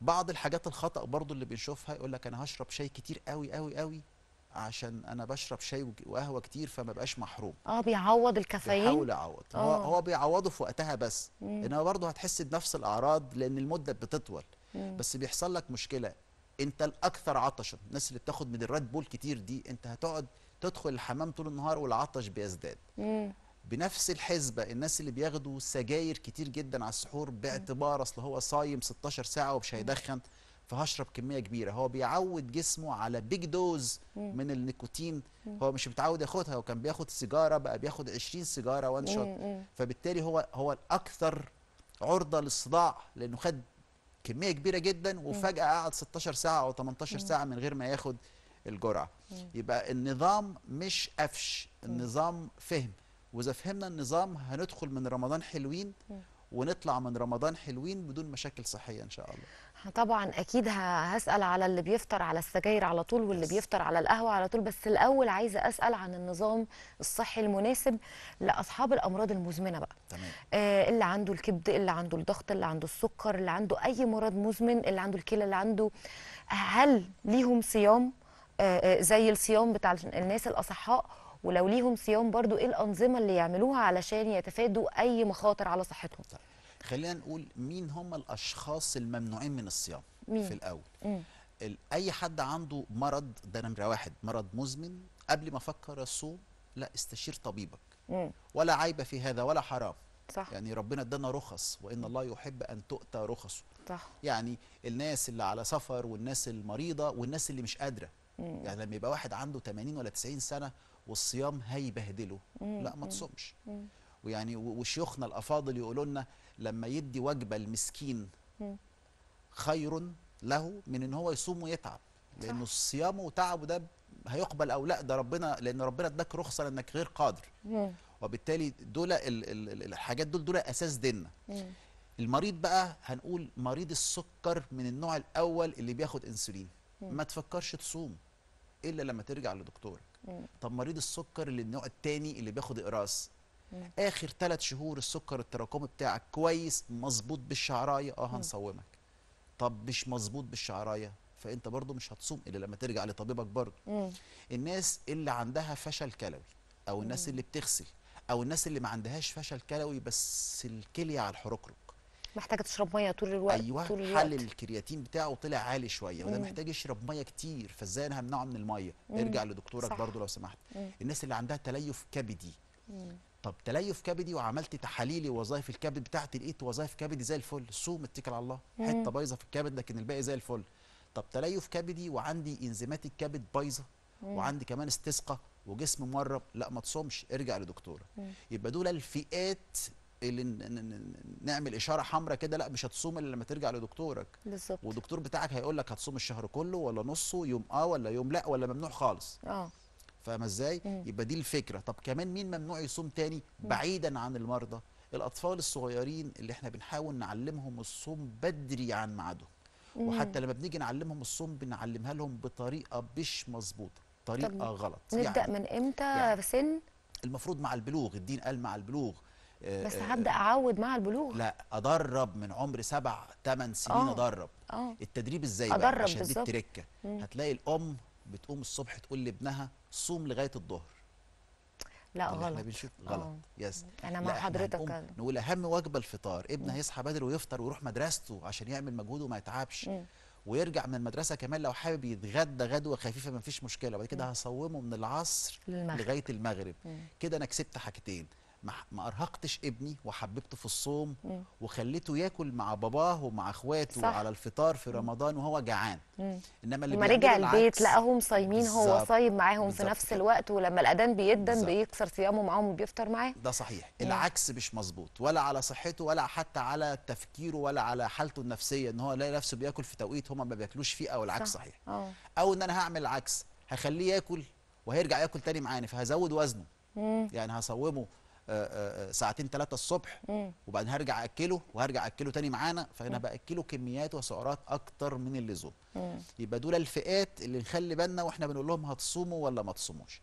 بعض الحاجات الخطا برضو اللي بنشوفها يقول لك انا هشرب شاي كتير قوي قوي قوي عشان انا بشرب شاي وقهوه كتير فما بقاش محروم اه بيعوض الكافيين بيحاول يعوض هو آه. هو بيعوضه في وقتها بس انما برضه هتحس بنفس الاعراض لان المده بتطول مم. بس بيحصل لك مشكله انت الاكثر عطشا الناس اللي بتاخد من الريد بول كتير دي انت هتقعد تدخل الحمام طول النهار والعطش بيزداد مم. بنفس الحسبة الناس اللي بياخدوا سجاير كتير جدا على السحور باعتبار اصل هو صايم 16 ساعة ومش هيدخن فهشرب كمية كبيرة هو بيعود جسمه على بيج دوز من النيكوتين هو مش متعود ياخدها هو كان بياخد سيجارة بقى بياخد 20 سيجارة وان شوت فبالتالي هو هو الأكثر عرضة للصداع لأنه خد كمية كبيرة جدا وفجأة قعد 16 ساعة أو 18 ساعة من غير ما ياخد الجرعة يبقى النظام مش قفش النظام فهم واذا فهمنا النظام هندخل من رمضان حلوين ونطلع من رمضان حلوين بدون مشاكل صحيه ان شاء الله طبعا اكيد هسال على اللي بيفطر على السجاير على طول واللي بيفطر على القهوه على طول بس الاول عايزه اسال عن النظام الصحي المناسب لاصحاب الامراض المزمنه بقى تمام. آه اللي عنده الكبد اللي عنده الضغط اللي عنده السكر اللي عنده اي مرض مزمن اللي عنده الكلى اللي عنده هل ليهم صيام آه, آه، زي الصيام بتاع الناس الاصحاء ولو ليهم صيام برضو ايه الانظمه اللي يعملوها علشان يتفادوا اي مخاطر على صحتهم طيب. خلينا نقول مين هم الاشخاص الممنوعين من الصيام مين؟ في الاول مم. اي حد عنده مرض ده نمره واحد مرض مزمن قبل ما افكر الصوم لا استشير طبيبك مم. ولا عيب في هذا ولا حرام صح. يعني ربنا ادانا رخص وان الله يحب ان تؤتى رخصه صح. يعني الناس اللي على سفر والناس المريضه والناس اللي مش قادره مم. يعني لما يبقى واحد عنده 80 ولا 90 سنه والصيام هيبهدله مم. لا ما تصومش ويعني وشيوخنا الافاضل يقولوا لنا لما يدي وجبه المسكين خير له من ان هو يصوم ويتعب لانه الصيام وتعبه ده هيقبل او لا ده ربنا لان ربنا اداك رخصه لانك غير قادر مم. وبالتالي دول الحاجات دول دول اساس ديننا المريض بقى هنقول مريض السكر من النوع الاول اللي بياخد انسولين ما تفكرش تصوم الا لما ترجع لدكتورك طب مريض السكر اللي النوع الثاني اللي بياخد اقراص اخر ثلاث شهور السكر التراكمي بتاعك كويس مظبوط بالشعرايه اه هنصومك طب مش مظبوط بالشعرايه فانت برضو مش هتصوم الا لما ترجع لطبيبك برضو الناس اللي عندها فشل كلوي او الناس اللي بتغسل او الناس اللي ما عندهاش فشل كلوي بس الكليه على الحركرك محتاجه تشرب ميه طول الوقت ايوه طول الوقت. حل الكرياتين بتاعه طلع عالي شويه وده محتاج يشرب ميه كتير فازاي انا همنعه من الميه مم. ارجع لدكتورك برضو لو سمحت مم. الناس اللي عندها تليف كبدي مم. طب تليف كبدي وعملت تحاليل وظائف الكبد بتاعتي لقيت وظائف كبدي زي الفل صوم اتكل على الله حته بايظه في الكبد لكن الباقي زي الفل طب تليف كبدي وعندي انزيمات الكبد بايظه وعندي كمان استسقى وجسم مورب لا ما تصومش ارجع لدكتورك يبقى دول الفئات اللي نعمل اشاره حمراء كده لا مش هتصوم الا لما ترجع لدكتورك بالظبط والدكتور بتاعك هيقول لك هتصوم الشهر كله ولا نصه يوم اه ولا يوم لا ولا ممنوع خالص اه فاهمه ازاي يبقى دي الفكره طب كمان مين ممنوع يصوم تاني بعيدا عن المرضى الاطفال الصغيرين اللي احنا بنحاول نعلمهم الصوم بدري عن ميعاده وحتى لما بنيجي نعلمهم الصوم بنعلمها لهم بطريقه مش مظبوطه طريقه غلط نبدا يعني من امتى يعني سن المفروض مع البلوغ الدين قال مع البلوغ آه، بس آه، هبدا آه. اعود مع البلوغ لا ادرب من عمر سبع ثمان سنين أوه. ادرب أوه. التدريب ازاي أدرب بقى عشان بالزبط. دي التركه هتلاقي الام بتقوم الصبح تقول لابنها صوم لغايه الظهر لا غلط احنا بنشوف غلط أوه. يس انا مع حضرتك نقول اهم وجبه الفطار ابنها هيصحى بدري ويفطر ويروح مدرسته عشان يعمل مجهود وما يتعبش مم. ويرجع من المدرسه كمان لو حابب يتغدى غدوه خفيفه ما فيش مشكله وبعد كده هصومه من العصر للمغرب. لغايه المغرب كده انا كسبت حاجتين ما ارهقتش ابني وحببته في الصوم مم. وخليته ياكل مع باباه ومع اخواته صح. على الفطار في رمضان وهو جعان مم. انما اللي لما رجع البيت لقاهم صايمين هو صايم معاهم في نفس الوقت ولما الاذان بيدن بيكسر صيامه معاهم وبيفطر معاه ده صحيح مم. العكس مش مظبوط ولا على صحته ولا حتى على تفكيره ولا على حالته النفسيه ان هو يلاقي نفسه بياكل في توقيت هما ما بياكلوش فيه او العكس صح. صحيح أوه. او ان انا هعمل العكس هخليه ياكل وهيرجع ياكل تاني معانا فهزود وزنه مم. يعني هصومه آه، آه، آه، ساعتين ثلاثه الصبح وبعدين هرجع اكله وهرجع اكله تاني معانا فانا باكله كميات وسعرات اكتر من اللزوم يبقى دول الفئات اللي نخلي بالنا واحنا بنقول لهم هتصوموا ولا ما تصوموش